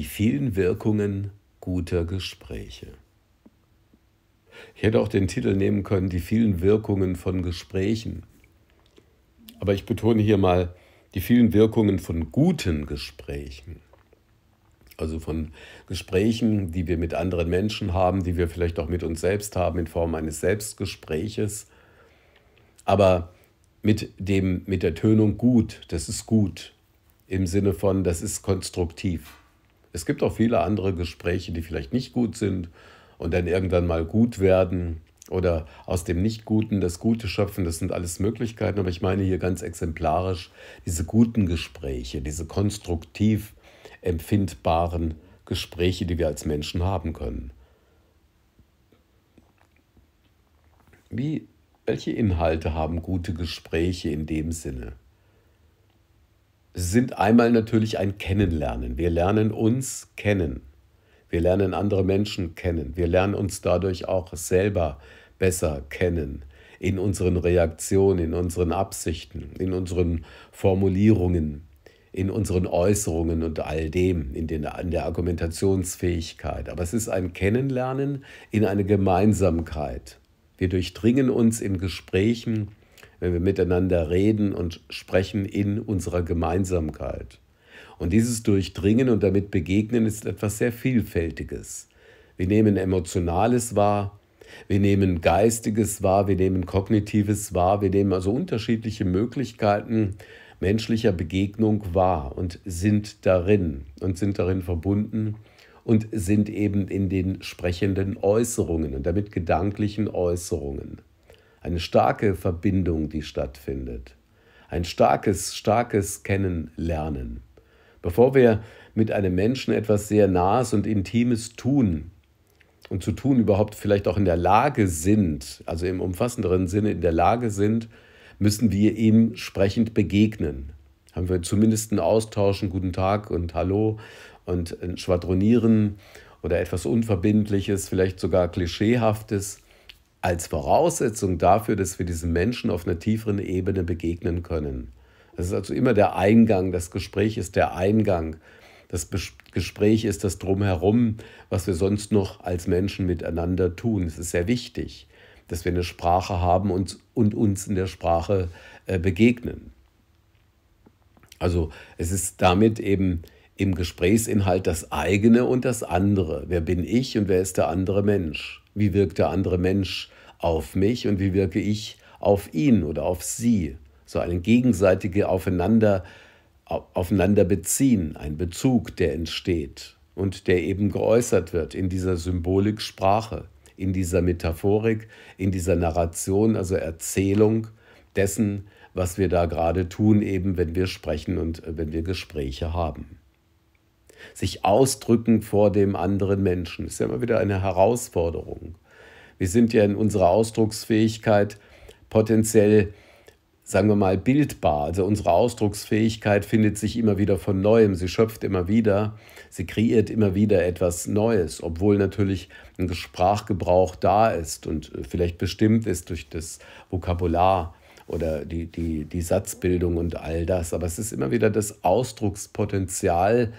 die vielen Wirkungen guter Gespräche. Ich hätte auch den Titel nehmen können, die vielen Wirkungen von Gesprächen. Aber ich betone hier mal die vielen Wirkungen von guten Gesprächen. Also von Gesprächen, die wir mit anderen Menschen haben, die wir vielleicht auch mit uns selbst haben in Form eines Selbstgespräches. Aber mit, dem, mit der Tönung gut, das ist gut, im Sinne von, das ist konstruktiv. Es gibt auch viele andere Gespräche, die vielleicht nicht gut sind und dann irgendwann mal gut werden oder aus dem Nichtguten das Gute schöpfen. Das sind alles Möglichkeiten, aber ich meine hier ganz exemplarisch diese guten Gespräche, diese konstruktiv empfindbaren Gespräche, die wir als Menschen haben können. Wie, welche Inhalte haben gute Gespräche in dem Sinne? sind einmal natürlich ein Kennenlernen. Wir lernen uns kennen. Wir lernen andere Menschen kennen. Wir lernen uns dadurch auch selber besser kennen in unseren Reaktionen, in unseren Absichten, in unseren Formulierungen, in unseren Äußerungen und all dem, in, den, in der Argumentationsfähigkeit. Aber es ist ein Kennenlernen in eine Gemeinsamkeit. Wir durchdringen uns in Gesprächen wenn wir miteinander reden und sprechen in unserer Gemeinsamkeit. Und dieses Durchdringen und damit Begegnen ist etwas sehr Vielfältiges. Wir nehmen Emotionales wahr, wir nehmen Geistiges wahr, wir nehmen Kognitives wahr, wir nehmen also unterschiedliche Möglichkeiten menschlicher Begegnung wahr und sind darin und sind darin verbunden und sind eben in den sprechenden Äußerungen und damit gedanklichen Äußerungen eine starke Verbindung, die stattfindet, ein starkes, starkes Kennenlernen. Bevor wir mit einem Menschen etwas sehr Nahes und Intimes tun und zu tun überhaupt vielleicht auch in der Lage sind, also im umfassenderen Sinne in der Lage sind, müssen wir ihm sprechend begegnen. Haben wir zumindest einen Austausch, einen guten Tag und Hallo und ein Schwadronieren oder etwas Unverbindliches, vielleicht sogar Klischeehaftes als Voraussetzung dafür, dass wir diesen Menschen auf einer tieferen Ebene begegnen können. Das ist also immer der Eingang, das Gespräch ist der Eingang. Das Gespräch ist das Drumherum, was wir sonst noch als Menschen miteinander tun. Es ist sehr wichtig, dass wir eine Sprache haben und, und uns in der Sprache äh, begegnen. Also es ist damit eben im Gesprächsinhalt das eigene und das andere. Wer bin ich und wer ist der andere Mensch? Wie wirkt der andere Mensch auf mich und wie wirke ich auf ihn oder auf sie? So eine gegenseitige Aufeinander, aufeinander beziehen, ein Bezug, der entsteht und der eben geäußert wird in dieser Symboliksprache, in dieser Metaphorik, in dieser Narration, also Erzählung dessen, was wir da gerade tun, eben wenn wir sprechen und äh, wenn wir Gespräche haben sich ausdrücken vor dem anderen Menschen. Das ist ja immer wieder eine Herausforderung. Wir sind ja in unserer Ausdrucksfähigkeit potenziell, sagen wir mal, bildbar. Also unsere Ausdrucksfähigkeit findet sich immer wieder von neuem, sie schöpft immer wieder, sie kreiert immer wieder etwas Neues, obwohl natürlich ein Sprachgebrauch da ist und vielleicht bestimmt ist durch das Vokabular oder die, die, die Satzbildung und all das. Aber es ist immer wieder das Ausdruckspotenzial,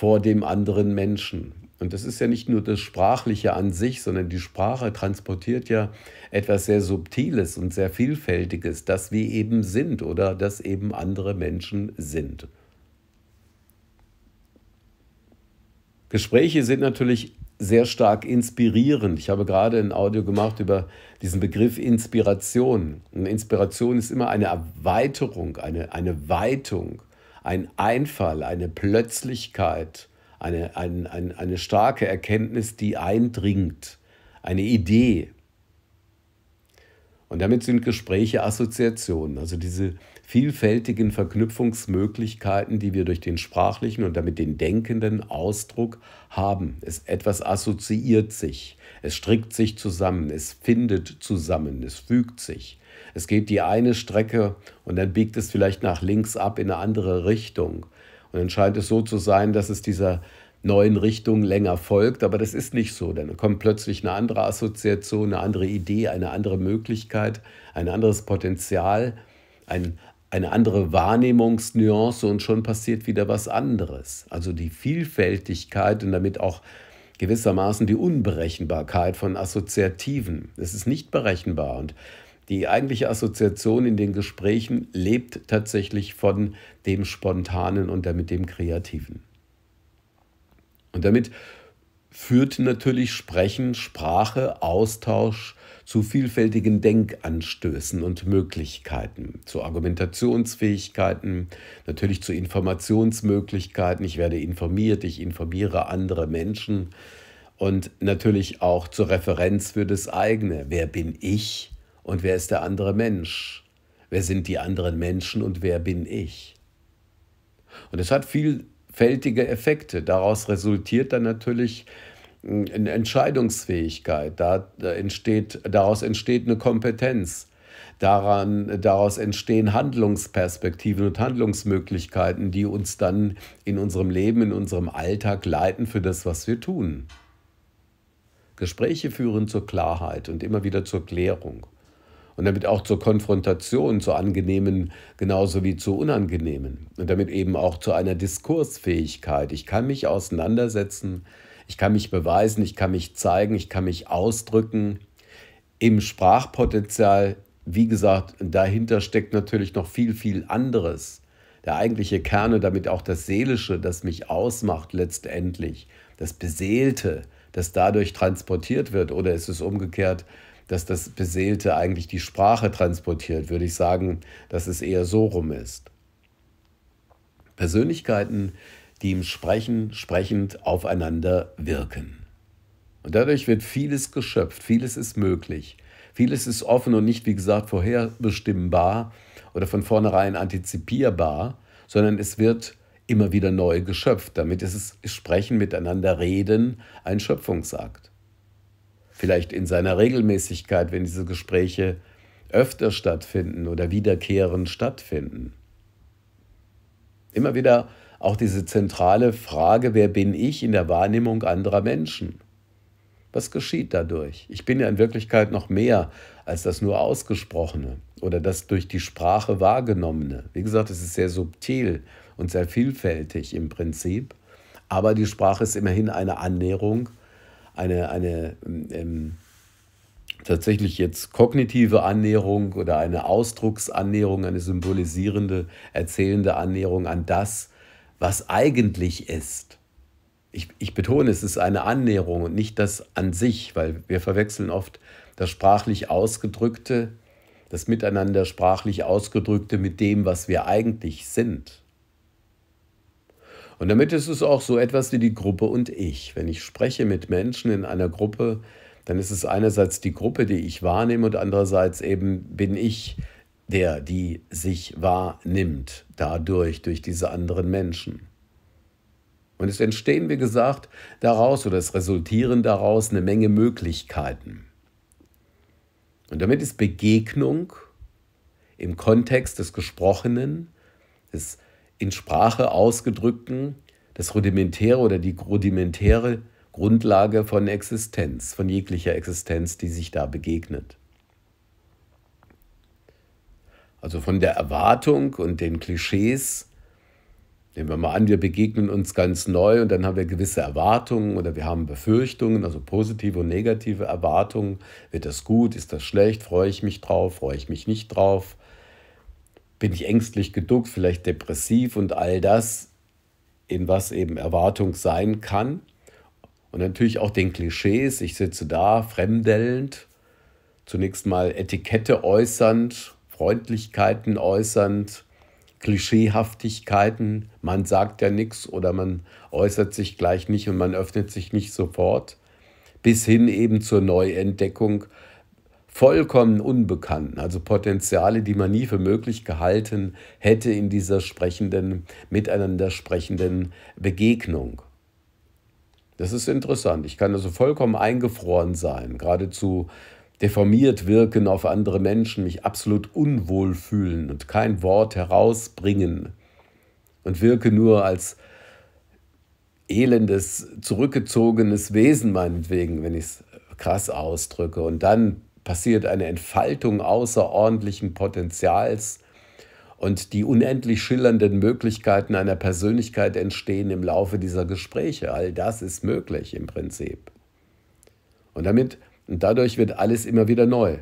vor dem anderen Menschen. Und das ist ja nicht nur das Sprachliche an sich, sondern die Sprache transportiert ja etwas sehr Subtiles und sehr Vielfältiges, das wir eben sind oder das eben andere Menschen sind. Gespräche sind natürlich sehr stark inspirierend. Ich habe gerade ein Audio gemacht über diesen Begriff Inspiration. Und Inspiration ist immer eine Erweiterung, eine, eine Weitung ein Einfall, eine Plötzlichkeit, eine, ein, ein, eine starke Erkenntnis, die eindringt, eine Idee. Und damit sind Gespräche Assoziationen, also diese vielfältigen Verknüpfungsmöglichkeiten, die wir durch den sprachlichen und damit den denkenden Ausdruck haben. Es, etwas assoziiert sich, es strickt sich zusammen, es findet zusammen, es fügt sich. Es geht die eine Strecke und dann biegt es vielleicht nach links ab in eine andere Richtung. Und dann scheint es so zu sein, dass es dieser neuen Richtung länger folgt, aber das ist nicht so. Dann kommt plötzlich eine andere Assoziation, eine andere Idee, eine andere Möglichkeit, ein anderes Potenzial, ein, eine andere Wahrnehmungsnuance und schon passiert wieder was anderes. Also die Vielfältigkeit und damit auch gewissermaßen die Unberechenbarkeit von Assoziativen. Es ist nicht berechenbar und die eigentliche Assoziation in den Gesprächen lebt tatsächlich von dem Spontanen und damit dem Kreativen. Und damit führt natürlich Sprechen, Sprache, Austausch zu vielfältigen Denkanstößen und Möglichkeiten, zu Argumentationsfähigkeiten, natürlich zu Informationsmöglichkeiten. Ich werde informiert, ich informiere andere Menschen und natürlich auch zur Referenz für das eigene. Wer bin ich? Und wer ist der andere Mensch? Wer sind die anderen Menschen und wer bin ich? Und es hat vielfältige Effekte. Daraus resultiert dann natürlich hm, eine Entscheidungsfähigkeit. Da entsteht, daraus entsteht eine Kompetenz. Daran, daraus entstehen Handlungsperspektiven und Handlungsmöglichkeiten, die uns dann in unserem Leben, in unserem Alltag leiten für das, was wir tun. Gespräche führen zur Klarheit und immer wieder zur Klärung und damit auch zur Konfrontation, zur angenehmen genauso wie zu unangenehmen und damit eben auch zu einer Diskursfähigkeit. Ich kann mich auseinandersetzen, ich kann mich beweisen, ich kann mich zeigen, ich kann mich ausdrücken im Sprachpotenzial. Wie gesagt, dahinter steckt natürlich noch viel, viel anderes. Der eigentliche Kern und damit auch das Seelische, das mich ausmacht letztendlich, das Beseelte, das dadurch transportiert wird. Oder ist es umgekehrt, dass das Beseelte eigentlich die Sprache transportiert, würde ich sagen, dass es eher so rum ist. Persönlichkeiten, die im Sprechen sprechend aufeinander wirken. Und dadurch wird vieles geschöpft, vieles ist möglich, vieles ist offen und nicht, wie gesagt, vorherbestimmbar oder von vornherein antizipierbar, sondern es wird immer wieder neu geschöpft. Damit ist es Sprechen miteinander reden ein Schöpfungsakt vielleicht in seiner Regelmäßigkeit, wenn diese Gespräche öfter stattfinden oder wiederkehrend stattfinden. Immer wieder auch diese zentrale Frage, wer bin ich in der Wahrnehmung anderer Menschen? Was geschieht dadurch? Ich bin ja in Wirklichkeit noch mehr als das nur ausgesprochene oder das durch die Sprache wahrgenommene. Wie gesagt, es ist sehr subtil und sehr vielfältig im Prinzip, aber die Sprache ist immerhin eine Annäherung eine, eine ähm, tatsächlich jetzt kognitive Annäherung oder eine Ausdrucksannäherung, eine symbolisierende, erzählende Annäherung an das, was eigentlich ist. Ich, ich betone, es ist eine Annäherung und nicht das an sich, weil wir verwechseln oft das sprachlich Ausgedrückte, das Miteinander sprachlich Ausgedrückte mit dem, was wir eigentlich sind. Und damit ist es auch so etwas wie die Gruppe und ich. Wenn ich spreche mit Menschen in einer Gruppe, dann ist es einerseits die Gruppe, die ich wahrnehme und andererseits eben bin ich der, die sich wahrnimmt dadurch, durch diese anderen Menschen. Und es entstehen, wie gesagt, daraus oder es resultieren daraus eine Menge Möglichkeiten. Und damit ist Begegnung im Kontext des Gesprochenen, des in Sprache ausgedrückten, das rudimentäre oder die rudimentäre Grundlage von Existenz, von jeglicher Existenz, die sich da begegnet. Also von der Erwartung und den Klischees. Nehmen wir mal an, wir begegnen uns ganz neu und dann haben wir gewisse Erwartungen oder wir haben Befürchtungen, also positive und negative Erwartungen. Wird das gut? Ist das schlecht? Freue ich mich drauf? Freue ich mich nicht drauf? bin ich ängstlich geduckt, vielleicht depressiv und all das, in was eben Erwartung sein kann. Und natürlich auch den Klischees, ich sitze da, fremdelnd, zunächst mal Etikette äußernd, Freundlichkeiten äußernd, Klischeehaftigkeiten, man sagt ja nichts oder man äußert sich gleich nicht und man öffnet sich nicht sofort, bis hin eben zur Neuentdeckung vollkommen Unbekannten, also Potenziale, die man nie für möglich gehalten hätte in dieser sprechenden, miteinander sprechenden Begegnung. Das ist interessant. Ich kann also vollkommen eingefroren sein, geradezu deformiert wirken auf andere Menschen, mich absolut unwohl fühlen und kein Wort herausbringen und wirke nur als elendes, zurückgezogenes Wesen meinetwegen, wenn ich es krass ausdrücke. Und dann passiert eine Entfaltung außerordentlichen Potenzials und die unendlich schillernden Möglichkeiten einer Persönlichkeit entstehen im Laufe dieser Gespräche. All das ist möglich im Prinzip. Und damit und dadurch wird alles immer wieder neu.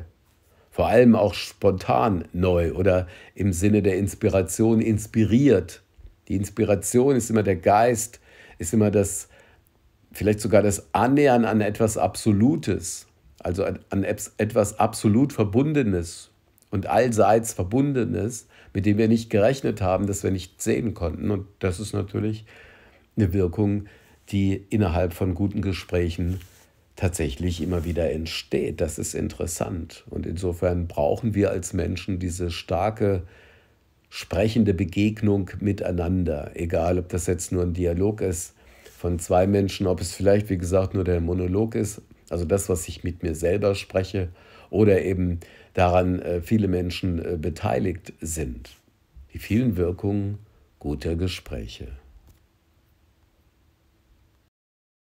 Vor allem auch spontan neu oder im Sinne der Inspiration inspiriert. Die Inspiration ist immer der Geist, ist immer das vielleicht sogar das Annähern an etwas Absolutes, also an etwas absolut Verbundenes und allseits Verbundenes, mit dem wir nicht gerechnet haben, das wir nicht sehen konnten. Und das ist natürlich eine Wirkung, die innerhalb von guten Gesprächen tatsächlich immer wieder entsteht. Das ist interessant. Und insofern brauchen wir als Menschen diese starke sprechende Begegnung miteinander, egal ob das jetzt nur ein Dialog ist von zwei Menschen, ob es vielleicht, wie gesagt, nur der Monolog ist also das, was ich mit mir selber spreche oder eben daran äh, viele Menschen äh, beteiligt sind. Die vielen Wirkungen guter Gespräche.